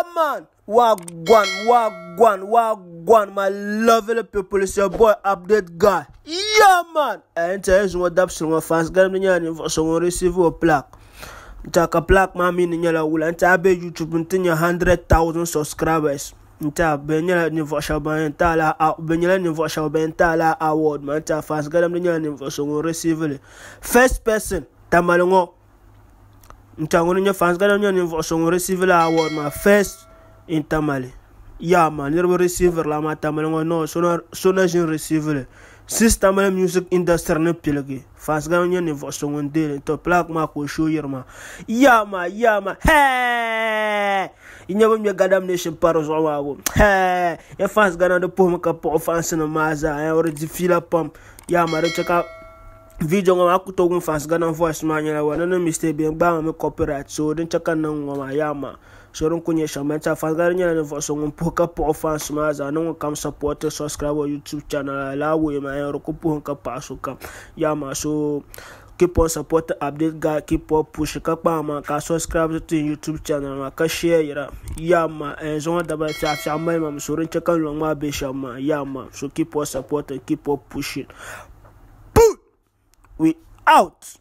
Yeah, man. Wagwan, wagwan, wagwan, my lovely people. It's your boy, Update Guy. Yo man. I And today's what up, some fans. Get me in for someone receive a plaque. a plaque, my mi ni nyala wula. Nta abe YouTube ntinya 100,000 subscribers. Nta abe nyala ni for shabba nta la abe nyala ni for shabba nta la award. Ma nta fans. Get me in for receive it. First person, Tamalongo. ntangoni nyɛ fans kana nyɛ ninvuɣu so ŋun receive la award maa first in tamale ya ma niriba receive la ma tamale ŋɔ no so na ʒin receive li six tamale music industry ni piligi fans kana nyɛ ninvuɣu so ŋun deeli to plak maa ka o show yiri maa ya ma ya ma hee yi nyɛ bin mɛ gadam nation pa di zuɣu maa bo hee nyɛ fans kana di puhimi ka puɣu fans nim maa zaa ya ɔredi fiila pam ya ma di chɛ video ŋɔ maa ku togun fans Ghana voice maa nyɛla wa ni ni mistake bɛ gbaami mi copyright so din chɛ ka niŋ ŋɔ maa yaa ma so din ku nyɛ shɛm ban chɛ fans Ghana nyɛla ninvuɣu so ŋun puhi ka puhi fans maa zaa ni ŋun kam support subscribe youtube channel alaawee maa yɛn di ku puhim ka paɣa so kam yaa ma so keep on support update guy keep on push ka kpa ma ka subscribe to youtube channel ma ka share yira yamma en eh, zon da ba ta ta mai ma so rin ta kan lo ma be shamma yamma so keep on support keep on pushing we out.